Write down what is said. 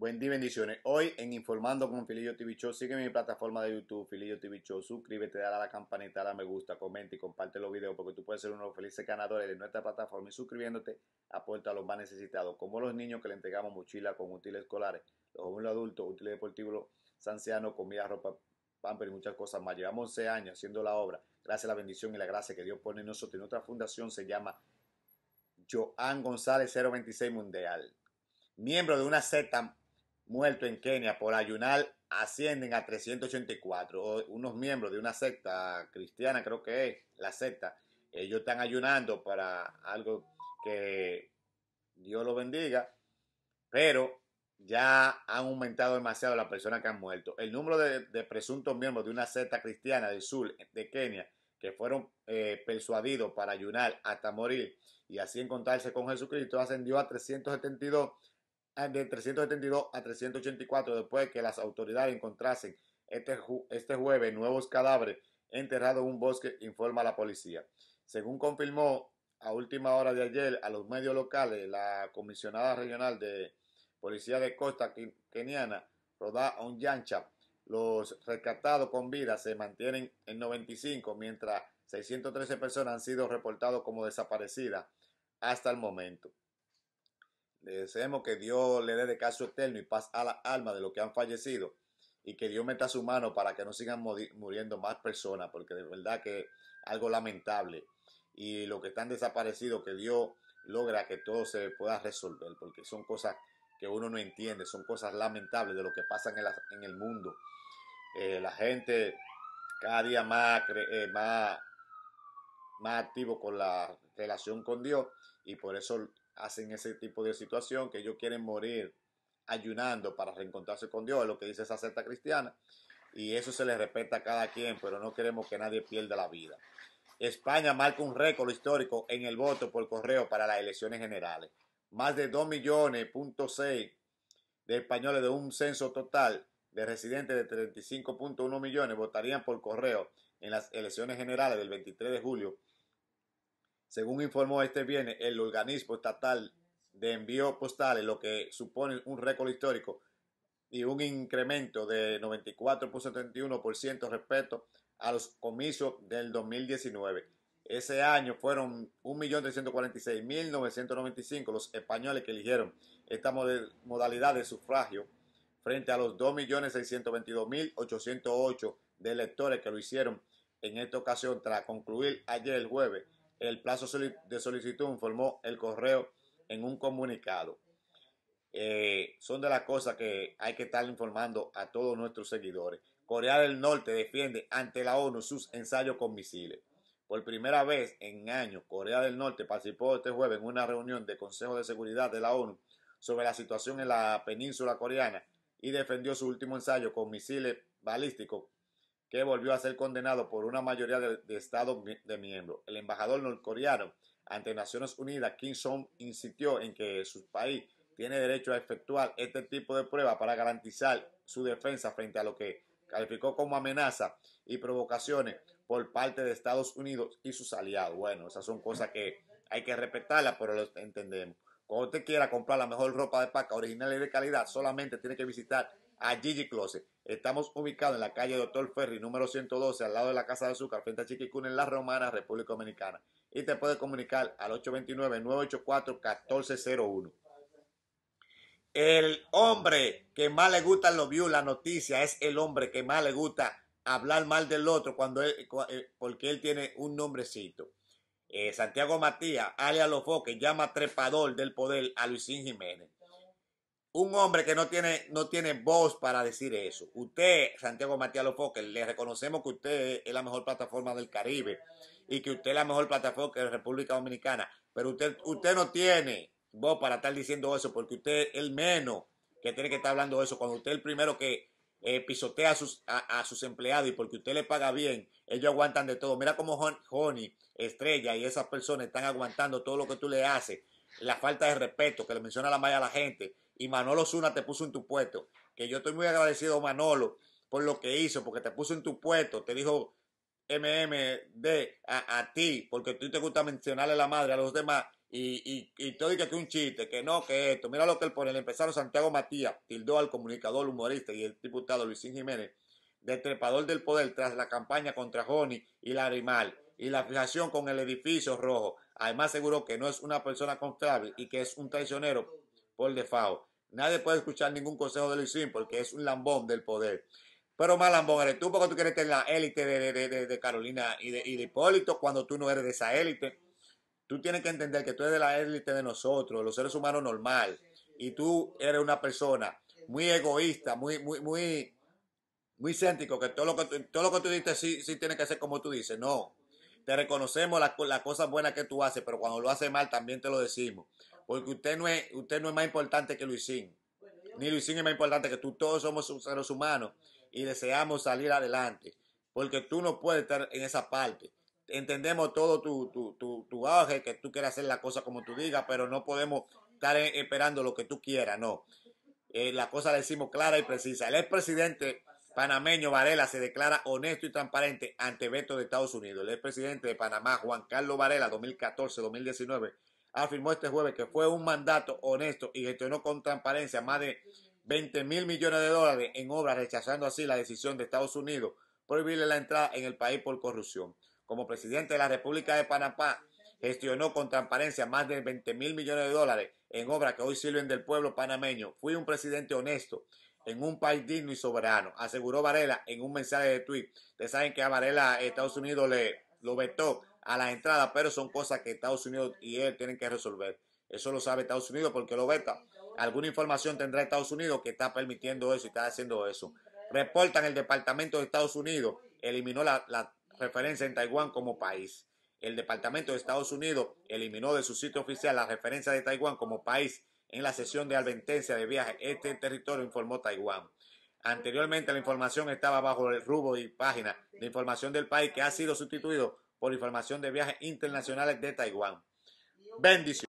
Buen día, bendiciones. Hoy en Informando con Filillo TV Show, sígueme mi plataforma de YouTube, Filillo TV Show. Suscríbete, dale a la campanita, dale me gusta, comenta y comparte los videos porque tú puedes ser uno de los felices ganadores de nuestra plataforma y suscribiéndote aporta a los más necesitados, como los niños que le entregamos mochila con útiles escolares, los jóvenes adultos, útiles deportivos, ancianos, comida, ropa, pamper y muchas cosas más. Llevamos 11 años haciendo la obra, gracias a la bendición y la gracia que Dios pone en nosotros. En nuestra fundación se llama Joan González 026 Mundial. Miembro de una secta muertos en Kenia por ayunar ascienden a 384. Unos miembros de una secta cristiana, creo que es la secta, ellos están ayunando para algo que Dios los bendiga, pero ya han aumentado demasiado las personas que han muerto. El número de, presuntos miembros de una secta cristiana del sur de Kenia que fueron eh, persuadidos para ayunar hasta morir y así encontrarse con Jesucristo ascendió a 372 Ah, de 372 a 384 después de que las autoridades encontrasen este, este, jueves nuevos cadáveres enterrados en un bosque, informa la policía. Según confirmó a última hora de ayer a los medios locales la comisionada regional de policía de costa keniana, Rodá Onyancha, los rescatados con vida se mantienen en 95, mientras 613 personas han sido reportadas como desaparecidas hasta el momento. Le que Dios le dé de caso eterno y paz a la alma de los que han fallecido y que Dios meta su mano para que no sigan muriendo más personas, porque de verdad que es algo lamentable. Y los que están desaparecidos, que Dios logra que todo se pueda resolver, porque son cosas que uno no entiende, son cosas lamentables de lo que pasa en, el mundo. Eh, la gente cada día más, eh, más, más activo con la relación con Dios y por eso hacen ese tipo de situación, que ellos quieren morir ayunando para reencontrarse con Dios, lo que dice esa secta cristiana, y eso se le respeta a cada quien, pero no queremos que nadie pierda la vida. España marca un récord histórico en el voto por correo para las elecciones generales. Más de 2 millones, de españoles de un censo total de residentes de 35.1 millones votarían por correo en las elecciones generales del 23 de julio según informó este viernes el organismo estatal de envío postales, lo que supone un récord histórico y un incremento de 94.71% respecto a los comicios del 2019. Ese año fueron 1.346.995 los españoles que eligieron esta modalidad de sufragio frente a los 2.622.808 de electores que lo hicieron en esta ocasión tras concluir ayer el jueves el plazo de solicitud, informó el correo en un comunicado. Eh, son de las cosas que hay que estar informando a todos nuestros seguidores. Corea del Norte defiende ante la ONU sus ensayos con misiles. Por primera vez en años, Corea del Norte participó este jueves en una reunión del Consejo de Seguridad de la ONU sobre la situación en la península coreana y defendió su último ensayo con misiles balísticos que volvió a ser condenado por una mayoría de, Estados de miembros. El embajador norcoreano ante Naciones Unidas, Kim Song, insistió en que su país tiene derecho a efectuar este tipo de pruebas para garantizar su defensa frente a lo que calificó como amenaza y provocaciones por parte de Estados Unidos y sus aliados. Bueno, esas son cosas que hay que respetarlas, pero lo entendemos. Cuando usted quiera comprar la mejor ropa de paca, original y de calidad, solamente tiene que visitar a Gigi Closet. Estamos ubicados en la calle Doctor Ferry, número 112, al lado de la Casa de Azúcar, frente a Chiquicuna, en La Romana, República Dominicana. Y te puede comunicar al 829-984-1401. El hombre que más le gusta los views, la noticia, es el hombre que más le gusta hablar mal del otro cuando eh, porque él tiene un nombrecito. Eh, Santiago Matías, alias Lofoque, llama trepador del poder a Luisín Jiménez un hombre que no tiene, no tiene voz para decir eso. Usted, Santiago Matías Lofoque, le reconocemos que usted es la mejor plataforma del Caribe y que usted es la mejor plataforma de la República Dominicana, pero usted, usted no tiene voz para estar diciendo eso porque usted es el menos que tiene que estar hablando eso cuando usted es el primero que eh, pisotea a sus, a, sus empleados y porque usted le paga bien, ellos aguantan de todo. Mira cómo Joni, Estrella y esas personas están aguantando todo lo que tú le haces, la falta de respeto que le menciona la malla a la gente y Manolo Zuna te puso en tu puesto. Que yo estoy muy agradecido Manolo por lo que hizo, porque te puso en tu puesto, te dijo MMD a, ti, porque tú te gusta mencionarle la madre a los demás. Y, y, y que, es un chiste, que no, que esto, mira lo que él pone, el empresario Santiago Matías tildó al comunicador humorista y el diputado Luisín Jiménez de trepador del poder tras la campaña contra Joni y la animal. y la fijación con el edificio rojo. Además aseguró que no es una persona constable. y que es un traicionero por default. Nadie puede escuchar ningún consejo de Luisín porque es un lambón del poder. Pero más lambón eres tú porque tú quieres tener la élite de, Carolina y, de, Hipólito cuando tú no eres de esa élite. Tú tienes que entender que tú eres de la élite de nosotros, los seres humanos normal. Y tú eres una persona muy egoísta, muy, muy, muy, muy céntrico, que todo lo que, todo lo que tú dices sí, sí tiene que ser como tú dices. No, te reconocemos las la cosas buenas que tú haces, pero cuando lo haces mal también te lo decimos. Porque usted no es, usted no es más importante que Luisín. Ni Luisín es más importante que tú. Todos somos seres humanos y deseamos salir adelante. Porque tú no puedes estar en esa parte. Entendemos todo tu, auge, que tú quieras hacer la cosa como tú digas, pero no podemos estar esperando lo que tú quieras, no. Eh, la cosa la decimos clara y precisa. El expresidente panameño Varela se declara honesto y transparente ante veto de Estados Unidos. El expresidente de Panamá, Juan Carlos Varela, 2014-2019, afirmó este jueves que fue un mandato honesto y gestionó con transparencia más de 20 mil millones de dólares en obras, rechazando así la decisión de Estados Unidos prohibirle la entrada en el país por corrupción. Como presidente de la República de Panamá, gestionó con transparencia más de 20 mil millones de dólares en obras que hoy sirven del pueblo panameño. Fui un presidente honesto en un país digno y soberano, aseguró Varela en un mensaje de Twitter. Ustedes saben que a Varela Estados Unidos le lo vetó a las entradas, pero son cosas que Estados Unidos y él tienen que resolver. Eso lo sabe Estados Unidos porque lo veta. Alguna información tendrá Estados Unidos que está permitiendo eso y está haciendo eso. Reportan el Departamento de Estados Unidos eliminó la, referencia en Taiwán como país. El Departamento de Estados Unidos eliminó de su sitio oficial la referencia de Taiwán como país en la sesión de advertencia de viaje. Este territorio informó Taiwán. Anteriormente la información estaba bajo el rubo y página de información del país que ha sido sustituido por información de viajes internacionales de Taiwán. Bendiciones.